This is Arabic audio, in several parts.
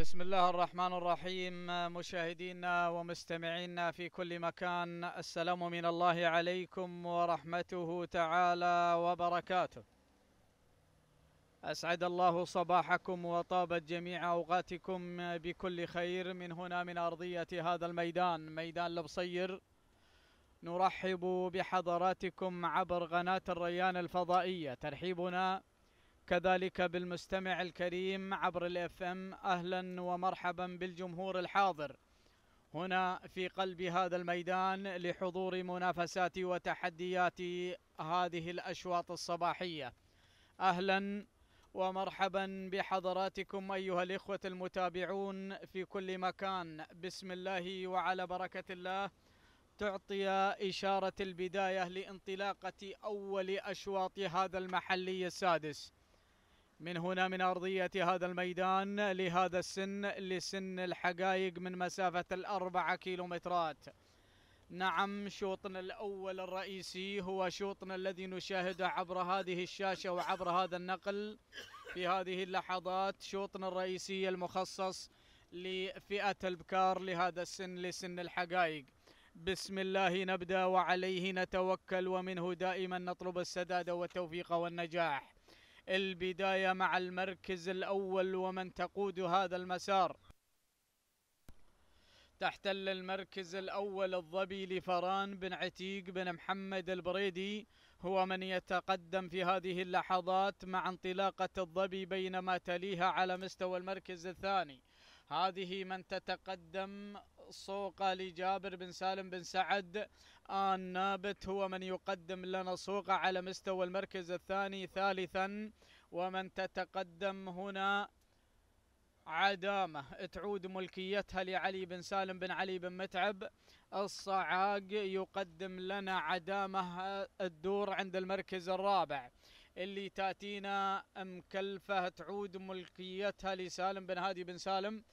بسم الله الرحمن الرحيم مشاهدينا ومستمعينا في كل مكان السلام من الله عليكم ورحمته تعالى وبركاته أسعد الله صباحكم وطابت جميع أوقاتكم بكل خير من هنا من أرضية هذا الميدان ميدان لبصير نرحب بحضراتكم عبر قناة الريان الفضائية ترحيبنا كذلك بالمستمع الكريم عبر الاف ام اهلا ومرحبا بالجمهور الحاضر هنا في قلب هذا الميدان لحضور منافسات وتحديات هذه الاشواط الصباحيه اهلا ومرحبا بحضراتكم ايها الاخوه المتابعون في كل مكان بسم الله وعلى بركه الله تعطي إشارة البداية لانطلاقة أول أشواط هذا المحلي السادس من هنا من أرضية هذا الميدان لهذا السن لسن الحقائق من مسافة الأربعة كيلومترات نعم شوطنا الأول الرئيسي هو شوطنا الذي نشاهده عبر هذه الشاشة وعبر هذا النقل في هذه اللحظات شوطنا الرئيسي المخصص لفئة البكار لهذا السن لسن الحقائق بسم الله نبدأ وعليه نتوكل ومنه دائما نطلب السداد والتوفيق والنجاح البداية مع المركز الأول ومن تقود هذا المسار تحتل المركز الأول الظبي لفران بن عتيق بن محمد البريدي هو من يتقدم في هذه اللحظات مع انطلاقة الظبي بينما تليها على مستوى المركز الثاني هذه من تتقدم صوقة لجابر بن سالم بن سعد آن نابت هو من يقدم لنا صوقة على مستوى المركز الثاني ثالثا ومن تتقدم هنا عدامة تعود ملكيتها لعلي بن سالم بن علي بن متعب الصعاق يقدم لنا عدامة الدور عند المركز الرابع اللي تأتينا مكلفة تعود ملكيتها لسالم بن هادي بن سالم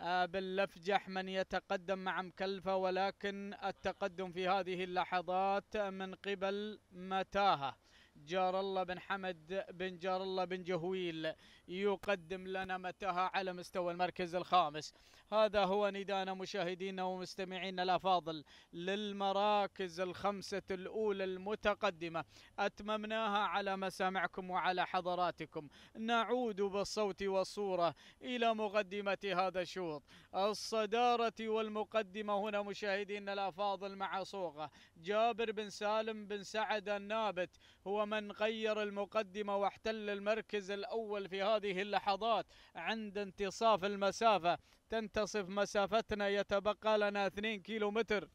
آه، باللفجح من يتقدم مع مكلفة ولكن التقدم في هذه اللحظات من قبل متاهة جار الله بن حمد بن جار الله بن جهويل يقدم لنا متاهة على مستوى المركز الخامس هذا هو ندانا مشاهدينا ومستمعينا الأفاضل للمراكز الخمسة الأولى المتقدمة أتممناها على مسامعكم وعلى حضراتكم نعود بالصوت والصورة إلى مقدمة هذا الشوط الصدارة والمقدمة هنا مشاهدينا الأفاضل مع صوغة جابر بن سالم بن سعد النابت هو من غير المقدمة واحتل المركز الأول في هذه اللحظات عند انتصاف المسافة تنتصف مسافتنا يتبقى لنا 2 كيلومتر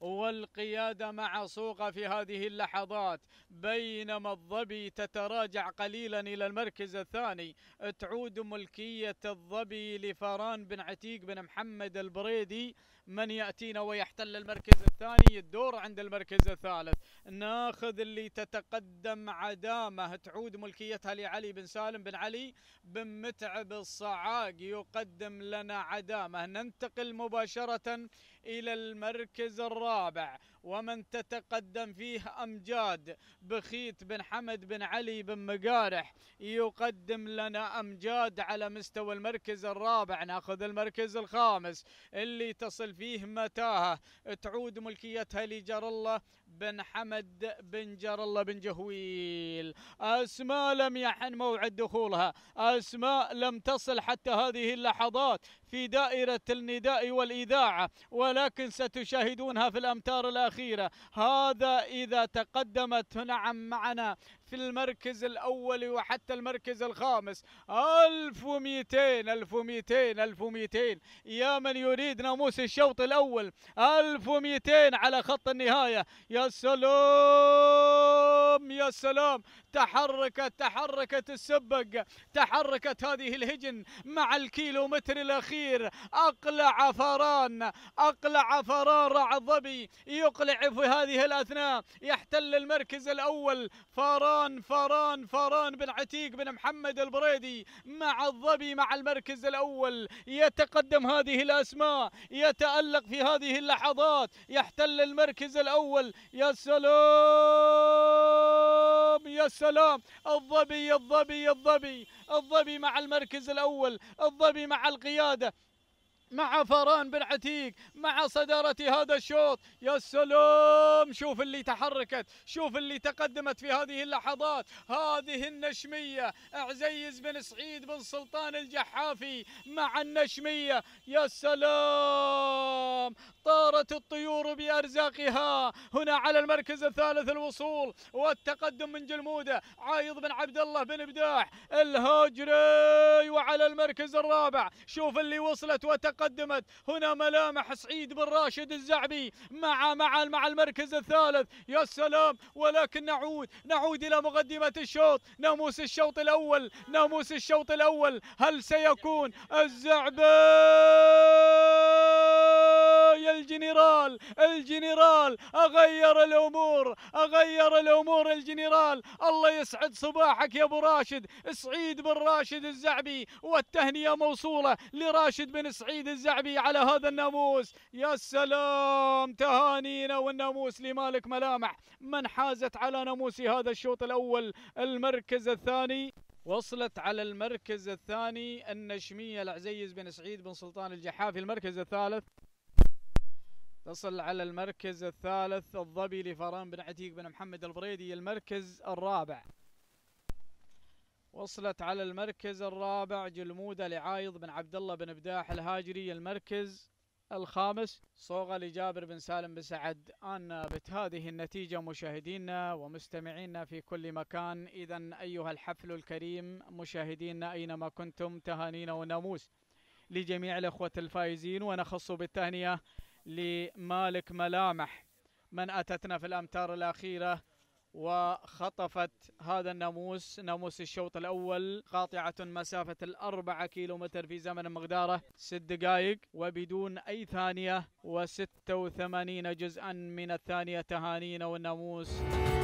والقيادة مع سوق في هذه اللحظات بينما الظبي تتراجع قليلا إلى المركز الثاني تعود ملكية الظبي لفران بن عتيق بن محمد البريدي من يأتينا ويحتل المركز الثاني الدور عند المركز الثالث ناخذ اللي تتقدم عدامة تعود ملكيتها لعلي بن سالم بن علي بن متعب الصعاق يقدم لنا عدامة ننتقل مباشرة إلى المركز الرابع ومن تتقدم فيه أمجاد بخيت بن حمد بن علي بن مقارح يقدم لنا أمجاد على مستوى المركز الرابع ناخذ المركز الخامس اللي تصل فيه متاهة تعود ملكيتها لجار الله بن حمد بن جار الله بن جهويل أسماء لم يحن موعد دخولها أسماء لم تصل حتى هذه اللحظات في دائرة النداء والإذاعة ولكن ستشاهدونها في الأمتار الأخيرة هذا إذا تقدمت نعم معنا في المركز الأول وحتى المركز الخامس 1200 1200 1200 يا من يريد ناموس الشوط الأول 1200 على خط النهاية يا سلام يا سلام تحركت تحركت السبق تحركت هذه الهجن مع الكيلومتر الأخير أقلع فران أقلع فران رع الظبي يقلع في هذه الأثناء يحتل المركز الأول فران فران فران فران بن عتيق بن محمد البريدي مع الظبي مع المركز الأول يتقدم هذه الأسماء يتألق في هذه اللحظات يحتل المركز الأول يا سلام يا سلام الظبي الظبي الظبي الظبي مع المركز الأول الظبي مع القيادة مع فران بن عتيق مع صدارة هذا الشوط يا سلام شوف اللي تحركت شوف اللي تقدمت في هذه اللحظات هذه النشمية عزيز بن سعيد بن سلطان الجحافي مع النشمية يا سلام طارت الطيور بأرزاقها هنا على المركز الثالث الوصول والتقدم من جلمودة عايض بن عبد الله بن بداح الهاجري وعلى المركز الرابع شوف اللي وصلت وتقدمت تقدمت هنا ملامح سعيد بن راشد الزعبي مع مع مع المركز الثالث يا سلام ولكن نعود نعود إلى مقدمة الشوط ناموس الشوط الأول ناموس الشوط الأول هل سيكون الزعبي الجنرال الجنرال الجنرال أغير الأمور أغير الأمور الجنرال الله يسعد صباحك يا أبو راشد سعيد بن راشد الزعبي والتهنئة موصولة لراشد بن سعيد الزعبي على هذا الناموس يا سلام تهانينا والناموس لمالك ملامح من حازت على ناموس هذا الشوط الأول المركز الثاني وصلت على المركز الثاني النشمية العزيز بن سعيد بن سلطان الجحافي المركز الثالث تصل على المركز الثالث الظبي لفران بن عتيق بن محمد البريدي المركز الرابع وصلت على المركز الرابع جلمودة لعايض بن عبد الله بن بداح الهاجري المركز الخامس صوغة لجابر بن سالم بن سعد ان هذه النتيجة مشاهدينا ومستمعينا في كل مكان إذا أيها الحفل الكريم مشاهدينا أينما كنتم تهانينا وناموس لجميع الأخوة الفائزين ونخص بالتهنئة لمالك ملامح من أتتنا في الأمتار الأخيرة وخطفت هذا الناموس ناموس الشوط الأول قاطعة مسافة الأربعة كيلومتر في زمن مقداره ست دقائق وبدون أي ثانية وستة وثمانين جزءا من الثانية تهانينا والناموس